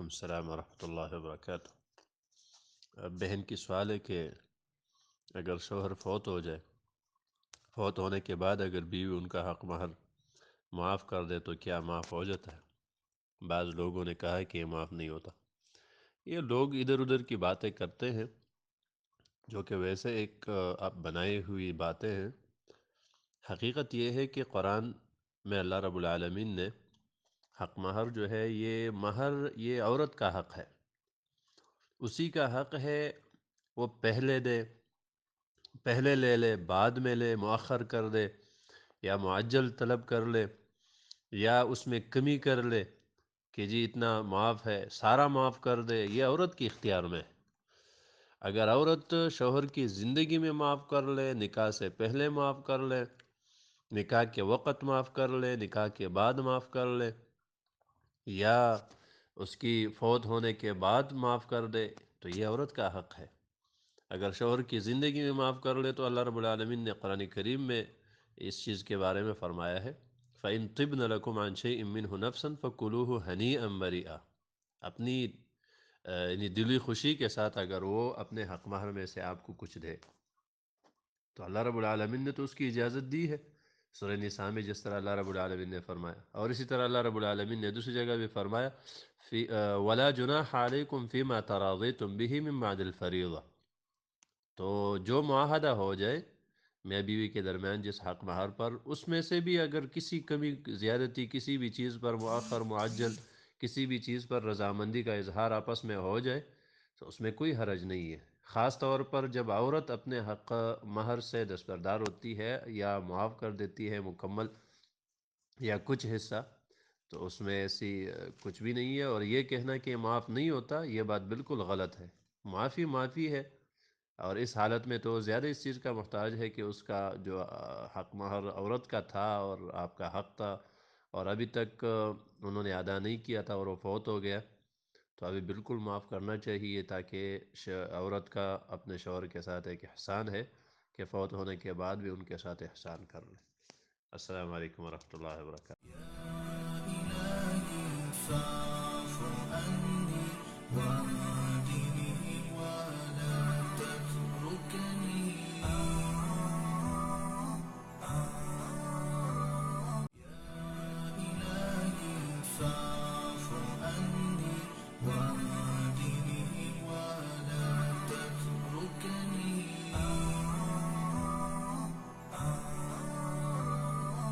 अलैक्म वरहमल अब बहन की सवाल है कि अगर शोहर फौत हो जाए फौत होने के बाद अगर बीवी उनका हक महर माफ़ कर दे तो क्या माफ़ हो जाता है बाज़ लोगों ने कहा कि ये माफ़ नहीं होता ये लोग इधर उधर की बातें करते हैं जो कि वैसे एक आप बनाई हुई बातें हैं हकीकत यह है कि कुरान में अल्लाह रब्बुल रबालमीन ने हक महर जो है ये महर ये औरत का हक है उसी का हक है वो पहले दे पहले ले ले बाद में ले मौखर कर दे या मुआजल तलब कर ले या उसमें कमी कर ले कि जी इतना माफ़ है सारा माफ़ कर दे ये औरत की इख्तियार में अगर औरत शोहर की ज़िंदगी में माफ़ कर ले निकाह से पहले माफ़ कर ले निकाह के वक़्त माफ़ कर ले निकाह के बाद माफ़ कर ले या उसकी फौत होने के बाद माफ़ कर दे तो ये औरत का हक़ है अगर शोहर की ज़िंदगी में माफ़ कर ले तो अल्लाह रबालमीन ने कुरान करीम में इस चीज़ के बारे में फ़रमाया है फ़ैन तिब नकुम आंशे इमिन हनफसन फ़कुलूह हनी अम्बरी अपनी दिली खुशी के साथ अगर वो अपने हक महर में से आपको कुछ दे तो अल्लाह रबालमीन ने तो उसकी इजाज़त दी है सुर निसा में जिस तरह अल्लाह रबालमिन ने फरमाया और इसी तरह अल्लाह रबालमिन ने दूसरी जगह भी फरमाया फी वला जुना हालकुम फ़ी मा तराज़ तुम भी ही मादिल फरीदा तो जो माहदा हो जाए मैं बीवी के दरमियान जिस हक महार पर उसमें से भी अगर किसी कमी ज़्यादती किसी भी चीज़ पर मौखर मुआजल किसी भी चीज़ पर रजामंदी का इजहार आपस में हो जाए तो उसमें कोई हरज नहीं है ख़ास तौर पर जब औरत अपने हक़ महर से दस्तरदार होती है या मुआफ़ कर देती है मुकम्मल या कुछ हिस्सा तो उसमें ऐसी कुछ भी नहीं है और ये कहना कि माफ़ नहीं होता ये बात बिल्कुल गलत है माफ़ी माफ़ी है और इस हालत में तो ज़्यादा इस चीज़ का मोहताज है कि उसका जो हक महर औरत का था और आपका हक़ था और अभी तक उन्होंने अदा नहीं किया था और वो फौत हो गया तो अभी बिल्कुल माफ़ करना चाहिए ताकि औरत का अपने शोहर के साथ एक एहसान है कि फ़ौत होने के बाद भी उनके साथ एहसान कर लें असल वरहमल वर्क